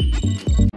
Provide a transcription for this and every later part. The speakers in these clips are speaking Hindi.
Thank you.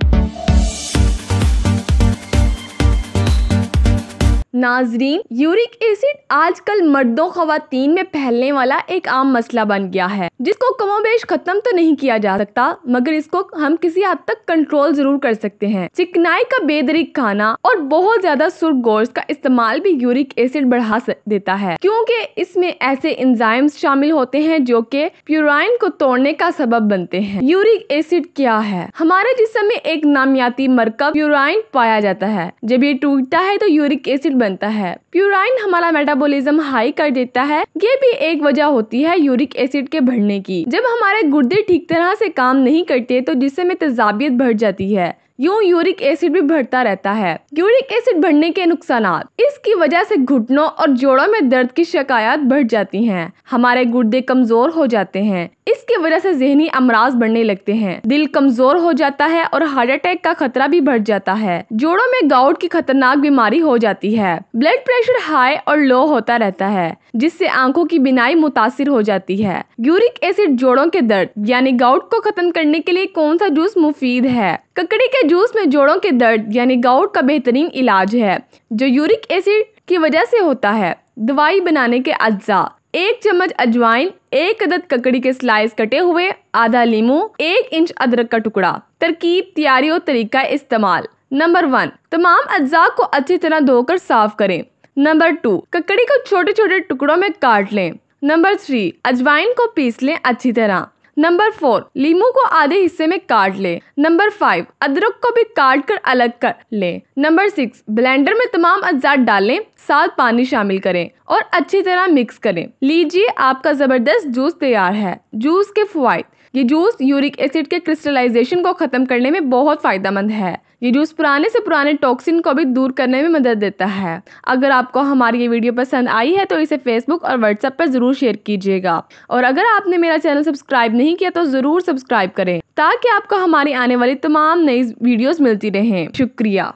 नाजरीन यूरिक एसिड आजकल मर्दों खातन में फैलने वाला एक आम मसला बन गया है जिसको कमोबेश खत्म तो नहीं किया जा सकता मगर इसको हम किसी हद तक कंट्रोल जरूर कर सकते हैं चिकनाई का बेदरिक खाना और बहुत ज्यादा सुर गोश्त का इस्तेमाल भी यूरिक एसिड बढ़ा देता है क्योंकि इसमें ऐसे इंजाइम्स शामिल होते हैं जो कि प्यूराइन को तोड़ने का सबब बनते हैं यूरिक एसिड क्या है हमारे जिसमें एक नामियाती मरकब प्यूराइन पाया जाता है जब ये टूटता है तो यूरिक एसिड बन बनता है प्यूराइन हमारा मेटाबॉलिज्म हाई कर देता है ये भी एक वजह होती है यूरिक एसिड के बढ़ने की जब हमारे गुर्दे ठीक तरह से काम नहीं करते तो जिससे में तेजाबियत बढ़ जाती है यूं यूरिक एसिड भी बढ़ता रहता है यूरिक एसिड बढ़ने के नुकसान इसकी वजह से घुटनों और जोड़ों में दर्द की शिकायत बढ़ जाती हैं हमारे गुर्दे कमजोर हो जाते हैं इसकी वजह से जहनी अमराज बढ़ने लगते हैं दिल कमजोर हो जाता है और हार्ट अटैक का खतरा भी बढ़ जाता है जोड़ों में गाउट की खतरनाक बीमारी हो जाती है ब्लड प्रेशर हाई और लो होता रहता है जिससे आंखों की बिनाई मुतासर हो जाती है यूरिक एसिड जोड़ों के दर्द यानी गाउट को खत्म करने के लिए कौन सा जूस मुफीद है ककड़ी के जूस में जोड़ों के दर्द यानी गाउट का बेहतरीन इलाज है जो यूरिक एसिड की वजह से होता है दवाई बनाने के अज्जा एक चम्मच अजवाइन एक अदद ककड़ी के स्लाइस कटे हुए आधा लीमू एक इंच अदरक का टुकड़ा तरकीब तैयारी और तरीका इस्तेमाल नंबर वन तमाम अज्जा को अच्छी तरह धोकर साफ करें नंबर टू ककड़ी को छोटे छोटे टुकड़ों में काट लें नंबर थ्री अजवाइन को पीस लें अच्छी तरह नंबर फोर लीमू को आधे हिस्से में काट ले नंबर फाइव अदरक को भी काट कर अलग कर ले नंबर सिक्स ब्लेंडर में तमाम अज्जात डालें साथ पानी शामिल करें और अच्छी तरह मिक्स करें लीजिए आपका जबरदस्त जूस तैयार है जूस के फवाइद ये जूस यूरिक एसिड के क्रिस्टलाइजेशन को ख़त्म करने में बहुत फ़ायदेमंद है ये जूस पुराने से पुराने टॉक्सिन को भी दूर करने में मदद देता है अगर आपको हमारी ये वीडियो पसंद आई है तो इसे फेसबुक और व्हाट्सएप पर ज़रूर शेयर कीजिएगा और अगर आपने मेरा चैनल सब्सक्राइब नहीं किया तो ज़रूर सब्सक्राइब करें ताकि आपको हमारी आने वाली तमाम नई वीडियोज़ मिलती रहें शुक्रिया